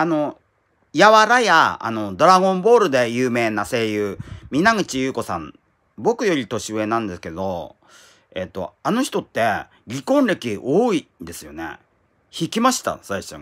あの、やわらや、あの、ドラゴンボールで有名な声優、皆口優子さん、僕より年上なんですけど、えっと、あの人って、離婚歴多いんですよね。引きました、最初。